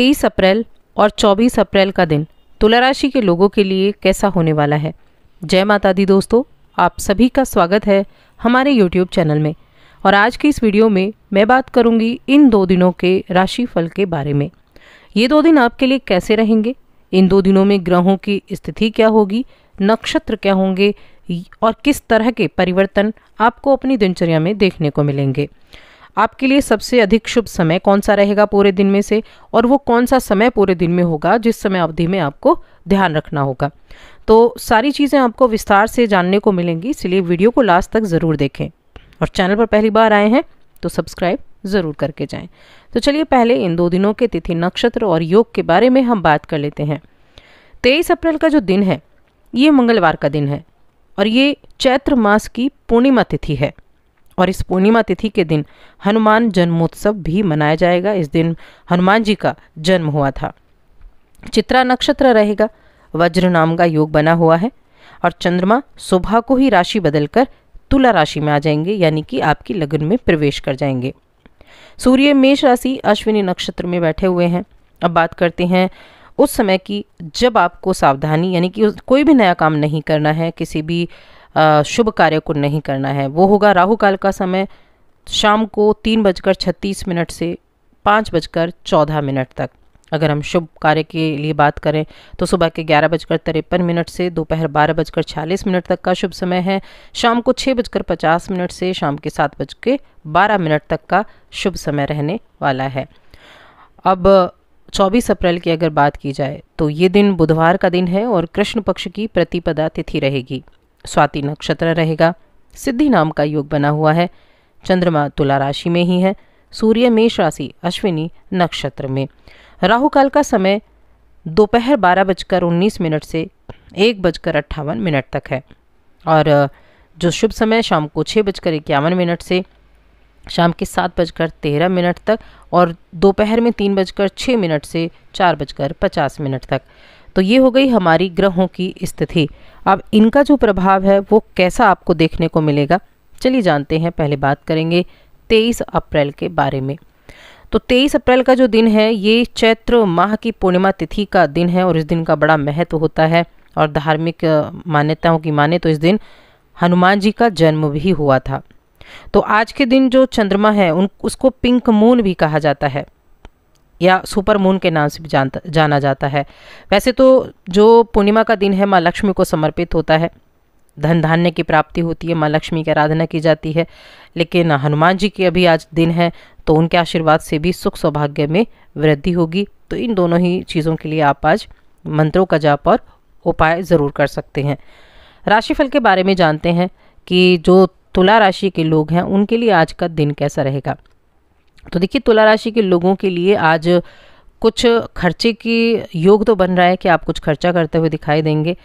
तेईस अप्रैल और चौबीस अप्रैल का दिन तुला राशि के लोगों के लिए कैसा होने वाला है जय माता दी दोस्तों आप सभी का स्वागत है हमारे यूट्यूब चैनल में और आज की इस वीडियो में मैं बात करूंगी इन दो दिनों के राशि फल के बारे में ये दो दिन आपके लिए कैसे रहेंगे इन दो दिनों में ग्रहों की स्थिति क्या होगी नक्षत्र क्या होंगे और किस तरह के परिवर्तन आपको अपनी दिनचर्या में देखने को मिलेंगे आपके लिए सबसे अधिक शुभ समय कौन सा रहेगा पूरे दिन में से और वो कौन सा समय पूरे दिन में होगा जिस समय अवधि में आपको ध्यान रखना होगा तो सारी चीज़ें आपको विस्तार से जानने को मिलेंगी इसलिए वीडियो को लास्ट तक ज़रूर देखें और चैनल पर पहली बार आए हैं तो सब्सक्राइब ज़रूर करके जाएं तो चलिए पहले इन दो दिनों के तिथि नक्षत्र और योग के बारे में हम बात कर लेते हैं तेईस अप्रैल का जो दिन है ये मंगलवार का दिन है और ये चैत्र मास की पूर्णिमा तिथि है और इस पूर्णिमा तिथि के दिन हनुमान जन्मोत्सव भी मनाया जाएगा इस दिन हनुमान जी का जन्म हुआ था चित्रा नक्षत्र रहेगा वज्र नाम का योग बना हुआ है और चंद्रमा सुबह को ही राशि बदलकर तुला राशि में आ जाएंगे यानी कि आपकी लगन में प्रवेश कर जाएंगे सूर्य मेष राशि अश्विनी नक्षत्र में बैठे हुए हैं अब बात करते हैं उस समय की जब आपको सावधानी यानी कि कोई भी नया काम नहीं करना है किसी भी शुभ कार्य को नहीं करना है वो होगा राहु काल का समय शाम को तीन बजकर छत्तीस मिनट से पाँच बजकर चौदह मिनट तक अगर हम शुभ कार्य के लिए बात करें तो सुबह के ग्यारह बजकर तिरपन मिनट से दोपहर बारह बजकर छियालीस मिनट तक का शुभ समय है शाम को छः बजकर पचास मिनट से शाम के सात बज के बारह मिनट तक का शुभ समय रहने वाला है अब 24 अप्रैल की अगर बात की जाए तो ये दिन बुधवार का दिन है और कृष्ण पक्ष की प्रतिपदा तिथि रहेगी स्वाति नक्षत्र रहेगा सिद्धि नाम का योग बना हुआ है चंद्रमा तुला राशि में ही है सूर्य मेष राशि अश्विनी नक्षत्र में राहु काल का समय दोपहर बारह बजकर उन्नीस मिनट से एक बजकर अट्ठावन मिनट तक है और जो शुभ समय शाम को छः बजकर इक्यावन मिनट से शाम के सात बजकर तेरह मिनट तक और दोपहर में तीन बजकर छः मिनट से चार बजकर पचास मिनट तक तो ये हो गई हमारी ग्रहों की स्थिति अब इनका जो प्रभाव है वो कैसा आपको देखने को मिलेगा चलिए जानते हैं पहले बात करेंगे तेईस अप्रैल के बारे में तो 23 अप्रैल का जो दिन है ये चैत्र माह की पूर्णिमा तिथि का दिन है और इस दिन का बड़ा महत्व होता है और धार्मिक मान्यताओं की माने तो इस दिन हनुमान जी का जन्म भी हुआ था तो आज के दिन जो चंद्रमा है उन उसको पिंक मून भी कहा जाता है या सुपर मून के नाम से भी जानता जाना जाता है वैसे तो जो पूर्णिमा का दिन है माँ लक्ष्मी को समर्पित होता है धन धान्य की प्राप्ति होती है माँ लक्ष्मी की आराधना की जाती है लेकिन हनुमान जी के अभी आज दिन है तो उनके आशीर्वाद से भी सुख सौभाग्य में वृद्धि होगी तो इन दोनों ही चीज़ों के लिए आप आज मंत्रों का जाप और उपाय ज़रूर कर सकते हैं राशिफल के बारे में जानते हैं कि जो तुला राशि के लोग हैं उनके लिए आज का दिन कैसा रहेगा तो देखिए तुला राशि के लोगों के लिए आज कुछ खर्चे की योग तो बन रहा है कि आप कुछ खर्चा करते हुए दिखाई देंगे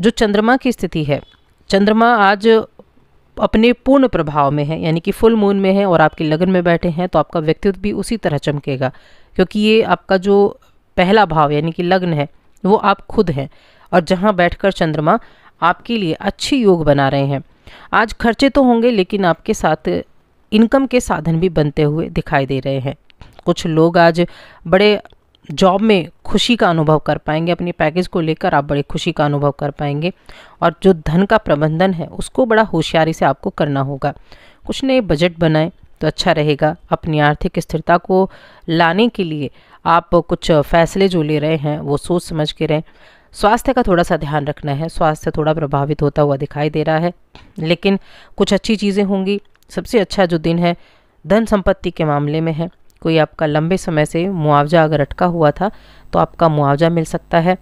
जो चंद्रमा की स्थिति है चंद्रमा आज अपने पूर्ण प्रभाव में है यानी कि फुल मून में है और आपके लगन में बैठे हैं तो आपका व्यक्तित्व भी उसी तरह चमकेगा क्योंकि ये आपका जो पहला भाव यानी कि लग्न है वो आप खुद हैं और जहाँ बैठकर चंद्रमा आपके लिए अच्छी योग बना रहे हैं आज खर्चे तो होंगे लेकिन आपके साथ इनकम के साधन भी बनते हुए दिखाई दे रहे हैं कुछ लोग आज बड़े जॉब में खुशी का अनुभव कर पाएंगे अपने पैकेज को लेकर आप बड़े खुशी का अनुभव कर पाएंगे और जो धन का प्रबंधन है उसको बड़ा होशियारी से आपको करना होगा कुछ नए बजट बनाएं तो अच्छा रहेगा अपनी आर्थिक स्थिरता को लाने के लिए आप कुछ फैसले जो ले रहे हैं वो सोच समझ के रहें स्वास्थ्य का थोड़ा सा ध्यान रखना है स्वास्थ्य थोड़ा प्रभावित होता हुआ दिखाई दे रहा है लेकिन कुछ अच्छी चीज़ें होंगी सबसे अच्छा जो दिन है धन संपत्ति के मामले में है कोई आपका लंबे समय से मुआवजा अगर अटका हुआ था तो आपका मुआवजा मिल सकता है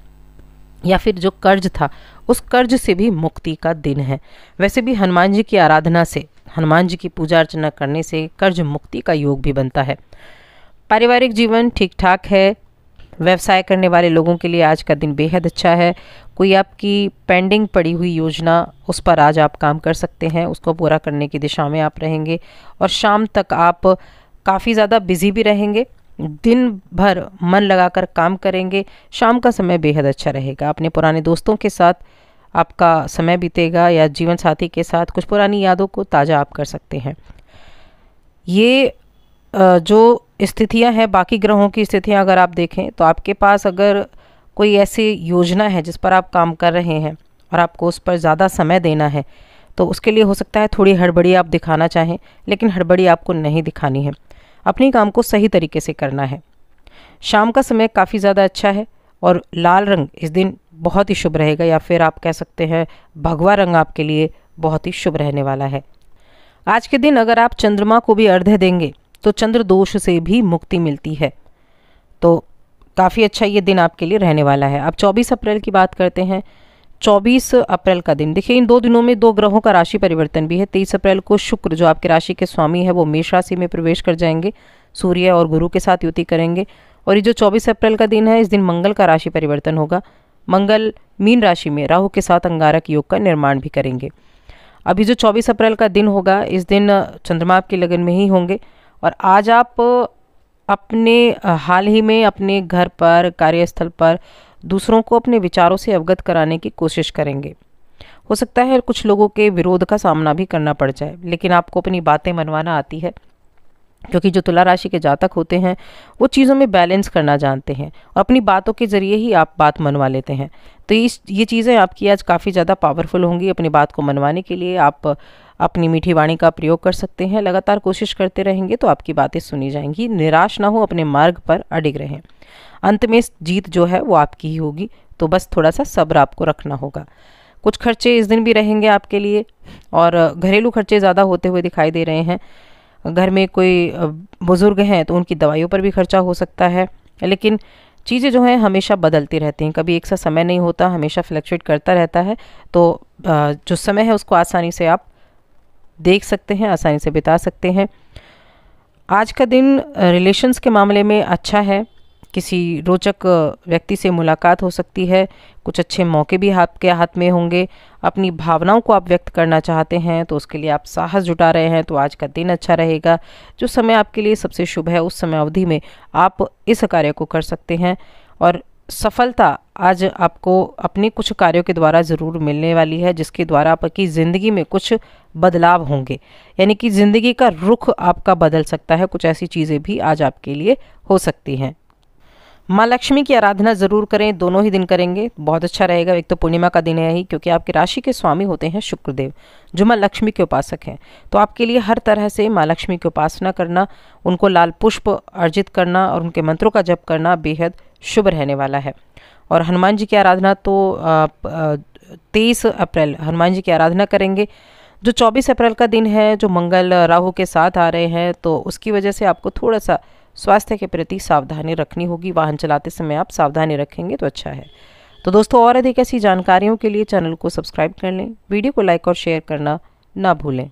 या फिर जो कर्ज था उस कर्ज से भी मुक्ति का दिन है वैसे भी हनुमान जी की आराधना से हनुमान जी की पूजा अर्चना करने से कर्ज मुक्ति का योग भी बनता है पारिवारिक जीवन ठीक ठाक है व्यवसाय करने वाले लोगों के लिए आज का दिन बेहद अच्छा है कोई आपकी पेंडिंग पड़ी हुई योजना उस पर आज आप काम कर सकते हैं उसको पूरा करने की दिशा में आप रहेंगे और शाम तक आप काफ़ी ज़्यादा बिजी भी रहेंगे दिन भर मन लगाकर काम करेंगे शाम का समय बेहद अच्छा रहेगा अपने पुराने दोस्तों के साथ आपका समय बीतेगा या जीवन साथी के साथ कुछ पुरानी यादों को ताज़ा आप कर सकते हैं ये जो स्थितियां हैं बाकी ग्रहों की स्थितियां अगर आप देखें तो आपके पास अगर कोई ऐसी योजना है जिस पर आप काम कर रहे हैं और आपको उस पर ज़्यादा समय देना है तो उसके लिए हो सकता है थोड़ी हड़बड़ी आप दिखाना चाहें लेकिन हड़बड़ी आपको नहीं दिखानी है अपने काम को सही तरीके से करना है शाम का समय काफ़ी ज़्यादा अच्छा है और लाल रंग इस दिन बहुत ही शुभ रहेगा या फिर आप कह सकते हैं भगवा रंग आपके लिए बहुत ही शुभ रहने वाला है आज के दिन अगर आप चंद्रमा को भी अर्ध्य देंगे तो चंद्र दोष से भी मुक्ति मिलती है तो काफ़ी अच्छा ये दिन आपके लिए रहने वाला है अब 24 अप्रैल की बात करते हैं 24 अप्रैल का दिन देखिए इन दो दिनों में दो ग्रहों का राशि परिवर्तन भी है 23 अप्रैल को शुक्र जो आपके राशि के स्वामी है वो मेष राशि में प्रवेश कर जाएंगे सूर्य और गुरु के साथ युति करेंगे और ये जो 24 अप्रैल का दिन है इस दिन मंगल का राशि परिवर्तन होगा मंगल मीन राशि में राहु के साथ अंगारक योग का निर्माण भी करेंगे अभी जो 24 अप्रैल का दिन होगा इस दिन चंद्रमा आपके लगन में ही होंगे और आज आप अपने हाल ही में अपने घर पर कार्यस्थल पर दूसरों को अपने विचारों से अवगत कराने की कोशिश करेंगे हो सकता है कुछ लोगों के विरोध का सामना भी करना पड़ जाए लेकिन आपको अपनी बातें मनवाना आती है क्योंकि जो तुला राशि के जातक होते हैं वो चीज़ों में बैलेंस करना जानते हैं और अपनी बातों के ज़रिए ही आप बात मनवा लेते हैं तो इस ये चीज़ें आपकी आज काफ़ी ज़्यादा पावरफुल होंगी अपनी बात को मनवाने के लिए आप अपनी मीठी वाणी का प्रयोग कर सकते हैं लगातार कोशिश करते रहेंगे तो आपकी बातें सुनी जाएंगी निराश ना हो अपने मार्ग पर अडिग रहें अंत में जीत जो है वो आपकी ही होगी तो बस थोड़ा सा सब्र आपको रखना होगा कुछ खर्चे इस दिन भी रहेंगे आपके लिए और घरेलू खर्चे ज़्यादा होते हुए दिखाई दे रहे हैं घर में कोई बुज़ुर्ग हैं तो उनकी दवाइयों पर भी खर्चा हो सकता है लेकिन चीज़ें जो हैं हमेशा बदलती रहती हैं कभी एक सा समय नहीं होता हमेशा फ्लक्चुएट करता रहता है तो जो समय है उसको आसानी से आप देख सकते हैं आसानी से बिता सकते हैं आज का दिन रिलेशंस के मामले में अच्छा है किसी रोचक व्यक्ति से मुलाकात हो सकती है कुछ अच्छे मौके भी आपके हाथ में होंगे अपनी भावनाओं को आप व्यक्त करना चाहते हैं तो उसके लिए आप साहस जुटा रहे हैं तो आज का दिन अच्छा रहेगा जो समय आपके लिए सबसे शुभ है उस समय अवधि में आप इस कार्य को कर सकते हैं और सफलता आज आपको अपने कुछ कार्यों के द्वारा ज़रूर मिलने वाली है जिसके द्वारा आपकी ज़िंदगी में कुछ बदलाव होंगे यानी कि ज़िंदगी का रुख आपका बदल सकता है कुछ ऐसी चीज़ें भी आज आपके लिए हो सकती हैं माँ लक्ष्मी की आराधना ज़रूर करें दोनों ही दिन करेंगे बहुत अच्छा रहेगा एक तो पूर्णिमा का दिन है ही क्योंकि आपकी राशि के स्वामी होते हैं शुक्रदेव जो माँ लक्ष्मी के उपासक हैं तो आपके लिए हर तरह से माँ लक्ष्मी की उपासना करना उनको लाल पुष्प अर्जित करना और उनके मंत्रों का जप करना बेहद शुभ रहने वाला है और हनुमान जी की आराधना तो तेईस अप्रैल हनुमान जी की आराधना करेंगे जो 24 अप्रैल का दिन है जो मंगल राहु के साथ आ रहे हैं तो उसकी वजह से आपको थोड़ा सा स्वास्थ्य के प्रति सावधानी रखनी होगी वाहन चलाते समय आप सावधानी रखेंगे तो अच्छा है तो दोस्तों और अधिक ऐसी जानकारियों के लिए चैनल को सब्सक्राइब कर लें वीडियो को लाइक और शेयर करना ना भूलें